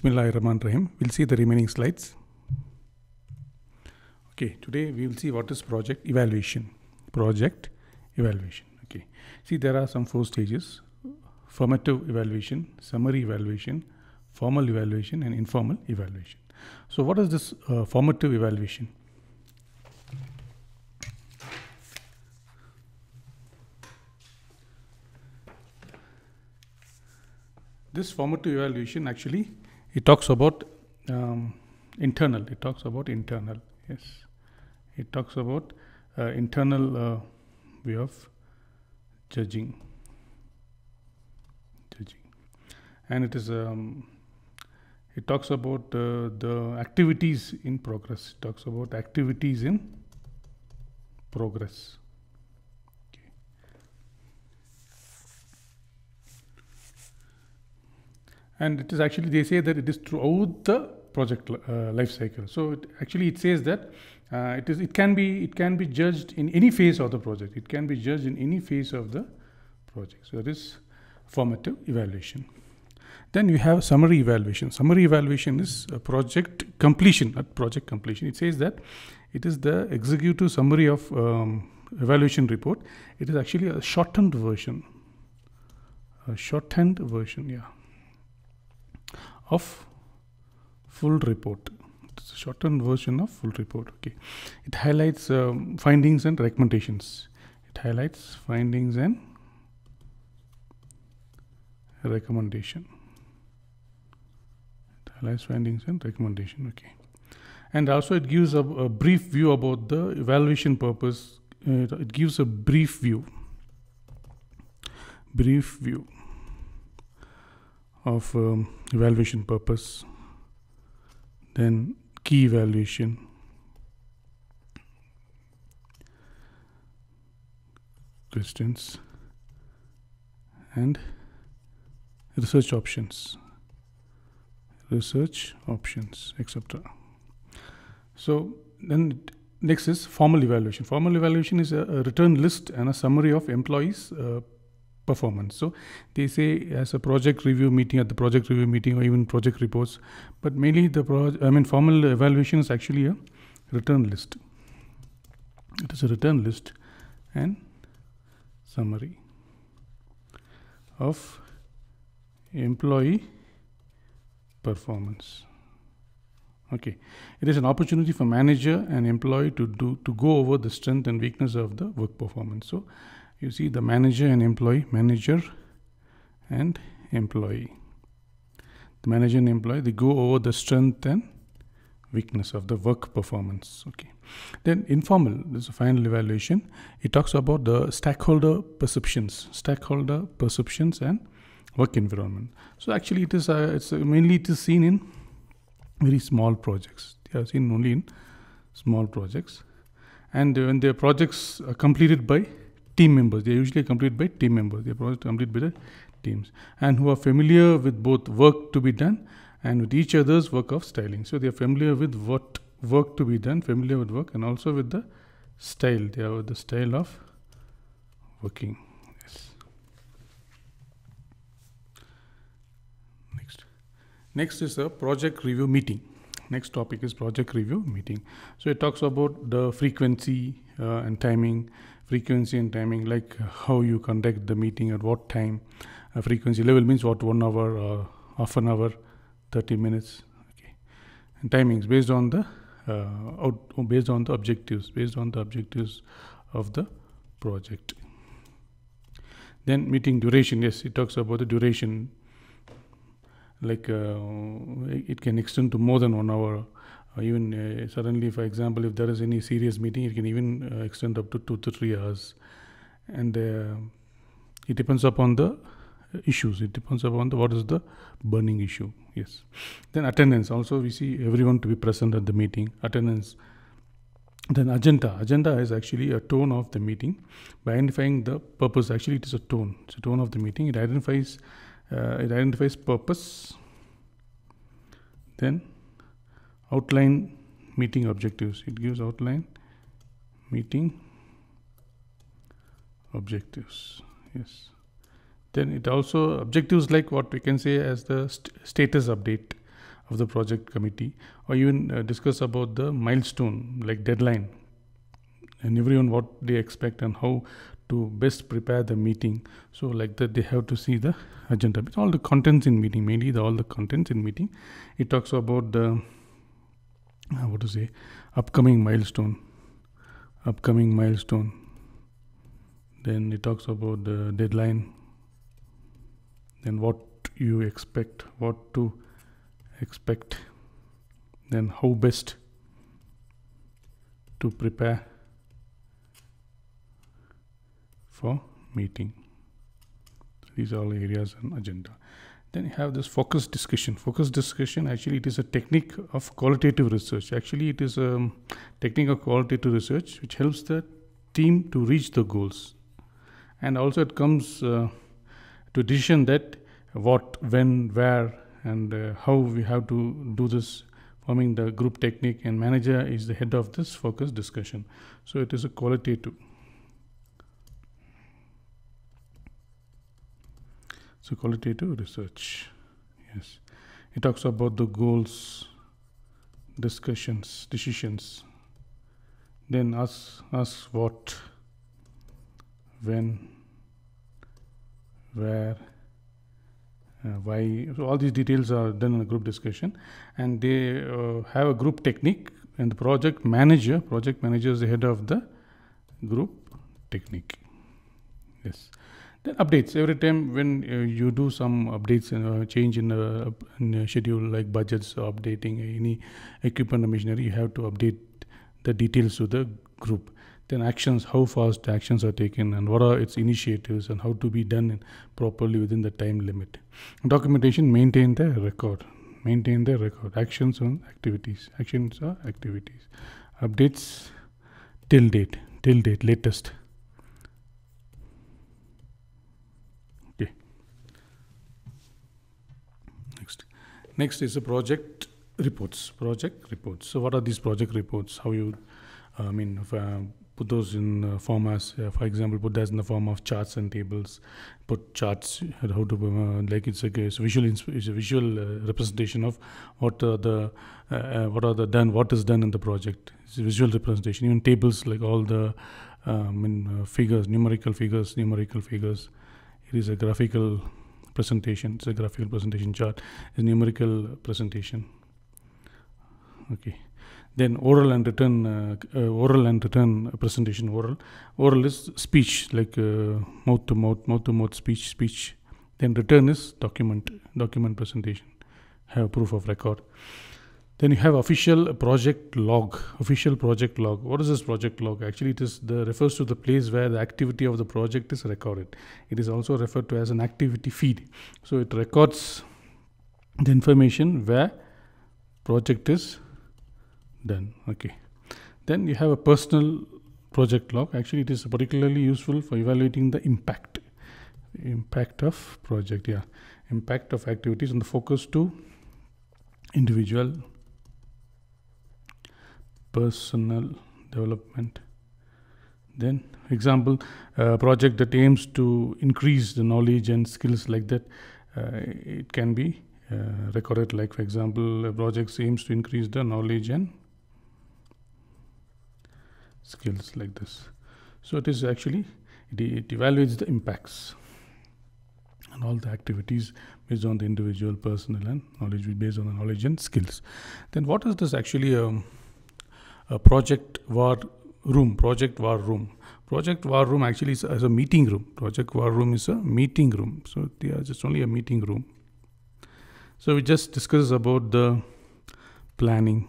Bismillah Rahman Rahim. We'll see the remaining slides. Okay, today we will see what is project evaluation. Project evaluation. Okay, see there are some four stages formative evaluation, summary evaluation, formal evaluation, and informal evaluation. So, what is this uh, formative evaluation? This formative evaluation actually it talks about um, internal it talks about internal yes it talks about uh, internal uh, way of judging judging and it is um, it talks about uh, the activities in progress it talks about activities in progress and it is actually they say that it is throughout the project uh, life cycle so it, actually it says that uh, it is it can be it can be judged in any phase of the project it can be judged in any phase of the project so that is formative evaluation then you have summary evaluation summary evaluation is project completion at project completion it says that it is the executive summary of um, evaluation report it is actually a shortened version a shorthand version yeah of full report it's a shortened version of full report okay it highlights um, findings and recommendations it highlights findings and recommendation it highlights findings and recommendation okay and also it gives a, a brief view about the evaluation purpose it, uh, it gives a brief view brief view of um, evaluation purpose then key evaluation questions and research options research options etc so then next is formal evaluation formal evaluation is a, a return list and a summary of employees uh, performance. So they say as a project review meeting at the project review meeting or even project reports, but mainly the pro- I mean formal evaluation is actually a return list. It is a return list and summary of employee performance okay it is an opportunity for manager and employee to do to go over the strength and weakness of the work performance so you see the manager and employee manager and employee the manager and employee they go over the strength and weakness of the work performance okay then informal this is final evaluation it talks about the stakeholder perceptions stakeholder perceptions and work environment so actually it is uh, it's uh, mainly it is seen in very small projects they are seen only in small projects and when their projects are completed by team members. They are usually completed by team members. They are projects complete by the teams and who are familiar with both work to be done and with each other's work of styling. So they are familiar with what work to be done, familiar with work and also with the style. They are the style of working. Yes. Next. Next is a project review meeting. Next topic is project review meeting. So it talks about the frequency uh, and timing frequency and timing like how you conduct the meeting at what time frequency level means what one hour half an hour 30 minutes okay and timings based on the uh, out based on the objectives based on the objectives of the project then meeting duration yes it talks about the duration like uh, it can extend to more than one hour even uh, suddenly, for example, if there is any serious meeting, it can even uh, extend up to two to three hours. And uh, it depends upon the issues. It depends upon the, what is the burning issue. Yes. Then attendance. Also, we see everyone to be present at the meeting. Attendance. Then agenda. Agenda is actually a tone of the meeting by identifying the purpose. Actually, it is a tone. It's a tone of the meeting. It identifies. Uh, it identifies purpose. Then outline meeting objectives it gives outline meeting objectives yes then it also objectives like what we can say as the st status update of the project committee or even uh, discuss about the milestone like deadline and everyone what they expect and how to best prepare the meeting so like that they have to see the agenda all the contents in meeting mainly the, all the contents in meeting it talks about the uh, what to say upcoming milestone upcoming milestone then it talks about the deadline then what you expect what to expect then how best to prepare for meeting these are all areas and agenda then you have this focus discussion focus discussion actually it is a technique of qualitative research actually it is a um, technique of qualitative research which helps the team to reach the goals and also it comes uh, to decision that what when where and uh, how we have to do this forming the group technique and manager is the head of this focus discussion so it is a qualitative So qualitative research. Yes. It talks about the goals, discussions, decisions. Then ask ask what, when, where, uh, why. So all these details are done in a group discussion, and they uh, have a group technique. And the project manager, project manager is the head of the group technique. Yes. Then updates every time when uh, you do some updates and uh, change in, uh, in a schedule like budgets, updating any equipment or machinery, you have to update the details to the group. Then actions, how fast actions are taken and what are its initiatives and how to be done properly within the time limit. documentation, maintain the record, maintain the record. Actions on activities, actions are activities. Updates till date, till date, latest. Next is the project reports. Project reports. So what are these project reports? How you, uh, I mean, if, uh, put those in uh, form as, uh, for example, put that in the form of charts and tables. Put charts uh, how to uh, like it's a, it's a visual it's a visual representation of what the uh, what are the done what is done in the project. It's a visual representation. Even tables like all the um, in, figures, numerical figures, numerical figures. It is a graphical presentation it's a graphical presentation chart a numerical presentation okay then oral and written uh, uh, oral and written presentation oral oral is speech like uh, mouth to mouth mouth to mouth speech speech then return is document document presentation have proof of record then you have official project log. Official project log. What is this project log? Actually, it is the refers to the place where the activity of the project is recorded. It is also referred to as an activity feed. So it records the information where project is done. Okay. Then you have a personal project log. Actually, it is particularly useful for evaluating the impact. Impact of project, yeah. Impact of activities and the focus to individual personal development then example project that aims to increase the knowledge and skills like that uh, it can be uh, recorded like for example a project aims to increase the knowledge and skills like this so it is actually it, it evaluates the impacts and all the activities based on the individual personal and knowledge based on the knowledge and skills then what is this actually um, a project war room, project war room. Project war room actually is, is a meeting room. Project war room is a meeting room. So it is just only a meeting room. So we just discuss about the planning,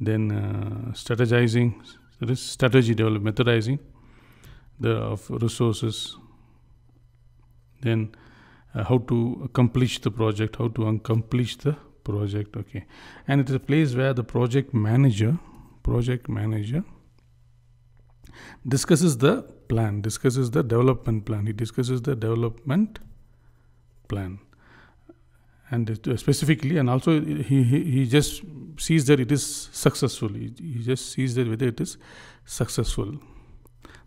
then uh, strategizing, strategy development, methodizing the of resources, then uh, how to accomplish the project, how to accomplish the project okay and it is a place where the project manager project manager discusses the plan discusses the development plan he discusses the development plan and uh, specifically and also he, he, he just sees that it is successful he, just sees that whether it is successful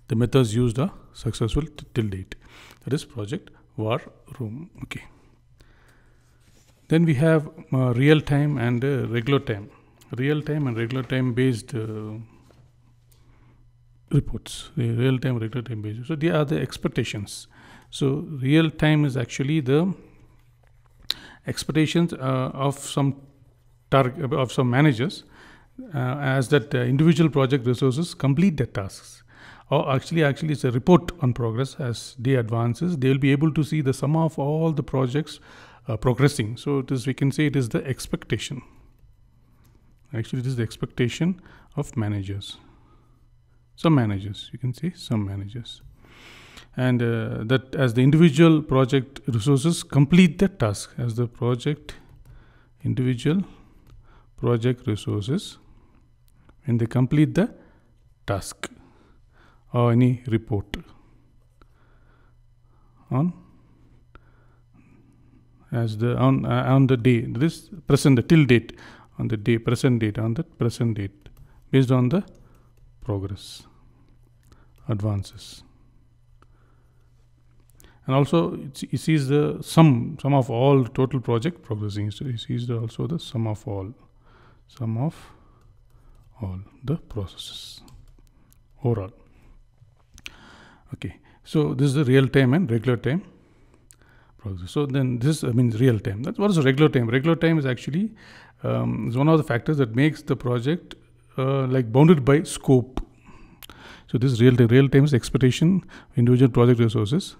the methods used are successful till date that is project war room okay then we have uh, real time and uh, regular time. Real time and regular time based uh, reports. Real time, regular time based. So they are the expectations. So real time is actually the expectations uh, of some target of some managers uh, as that uh, individual project resources complete their tasks or actually actually it's a report on progress as day advances they will be able to see the sum of all the projects uh, progressing so it is we can say it is the expectation actually it is the expectation of managers some managers you can say some managers and uh, that as the individual project resources complete the task as the project individual project resources when they complete the task or any report on as the on uh, on the day this present till date on the day present date on the present date based on the progress advances and also it, sees the sum sum of all total project progressing so it sees also the sum of all sum of all the processes overall okay so this is the real time and regular time process. So then this means real time. That's what is regular time. Regular time is actually um, is one of the factors that makes the project uh, like bounded by scope. So this real time. Real time is expectation individual project resources.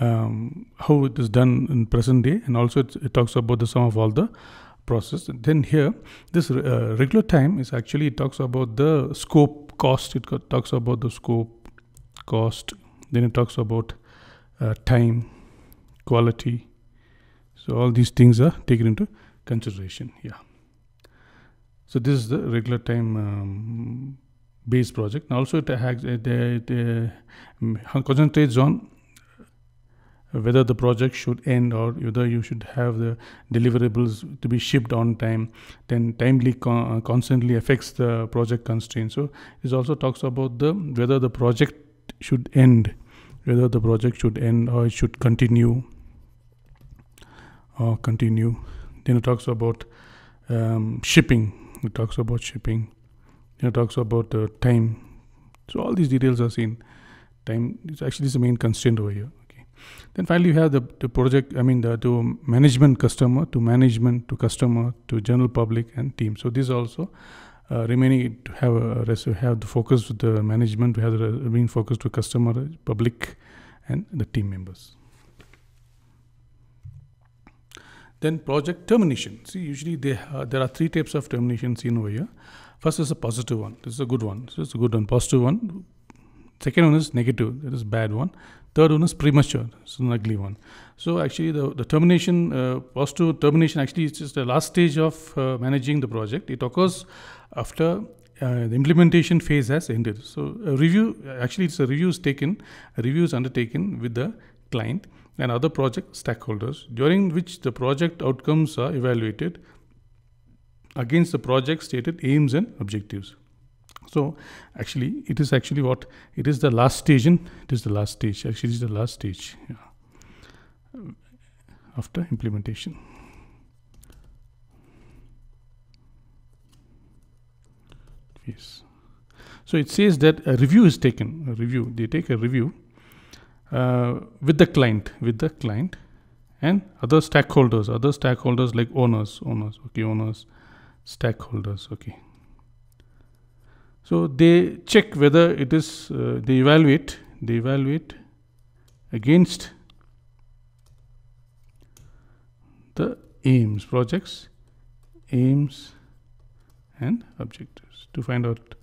Um, how it is done in present day and also it, it, talks about the sum of all the process then here this uh, regular time is actually it talks about the scope cost it talks about the scope cost. Then it talks about uh, time, quality. So all these things are taken into consideration. Yeah. So this is the regular time um, based project. And also it, has, it, um, it, concentrates on whether the project should end or whether you should have the deliverables to be shipped on time then timely con- uh, constantly affects the project constraint so it also talks about the whether the project should end, whether the project should end or it should continue or continue. Then it talks about um, shipping. It talks about shipping. Then it talks about uh, time. So all these details are seen. Time is actually the main constraint over here. Okay. Then finally, you have the, the project. I mean, the to management customer, to management, to customer, to general public and team. So this also uh, remaining to have a, uh, have the focus with the management to have the uh, being focused to customer public and the team members then project termination see usually they, uh, there are three types of termination seen over here first is a positive one this is a good one this is a good one positive one Second one is negative, that is bad one. Third one is premature, it's an ugly one. So actually the, the termination, uh, positive termination actually is just the last stage of uh, managing the project. It occurs after uh, the implementation phase has ended. So a review, actually it's a review is taken, a review is undertaken with the client and other project stakeholders during which the project outcomes are evaluated against the project stated aims and objectives. So actually, it is actually what it is the last stage in it is the last stage. Actually, it is the last stage yeah. Uh, after implementation. Yes. So it says that a review is taken. A review they take a review uh, with the client, with the client, and other stakeholders, other stakeholders like owners, owners, okay, owners, stakeholders, okay. So they check whether it is, uh, they evaluate, they evaluate against the aims, projects, aims and objectives to find out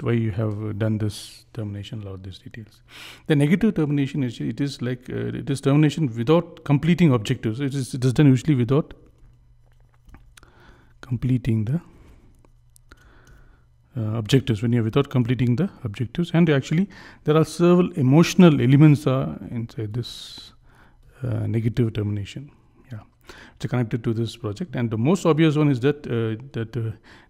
why you have done this termination allowed these details the negative termination is it is like uh, it is termination without completing objectives it is it is done usually without completing the uh, objectives when you're without completing the objectives and actually there are several emotional elements are uh, inside this uh, negative termination yeah it's connected to this project and the most obvious one is that uh, that uh,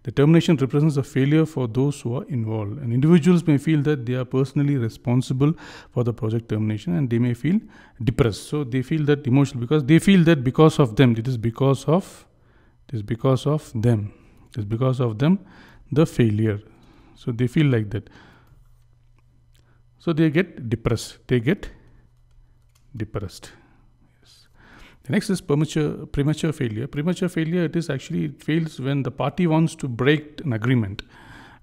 the termination represents a failure for those who are involved and individuals may feel that they are personally responsible for the project termination and they may feel depressed so they feel that emotional because they feel that because of them it is because of it is because of them it is because of them the failure. So they feel like that. So they get depressed. They get depressed. Yes. The next is premature, premature failure. Premature failure, it is actually, it fails when the party wants to break an agreement.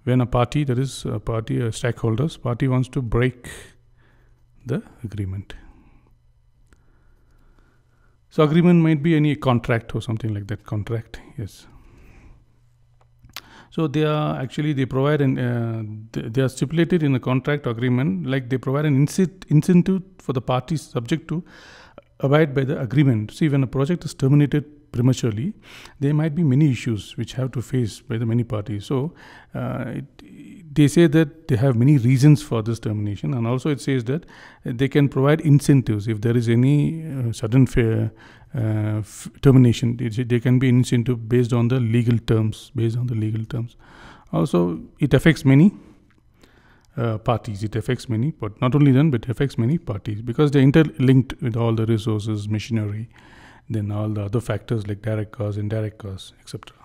When a party, there is a party, a stakeholders, party wants to break the agreement. So agreement might be any contract or something like that. Contract, yes. So they are actually they provide an uh, they are stipulated in a contract agreement like they provide an incentive for the parties subject to abide by the agreement. See, when a project is terminated prematurely, there might be many issues which have to face by the many parties. So uh, it, they say that they have many reasons for this termination, and also it says that they can provide incentives if there is any uh, sudden termination. uh, termination. they can be incentive based on the legal terms, based on the legal terms. Also, it affects many uh, parties. It affects many, but not only them, but affects many parties because they're interlinked with all the resources, machinery, then all the other factors like direct cause, indirect cause, etc.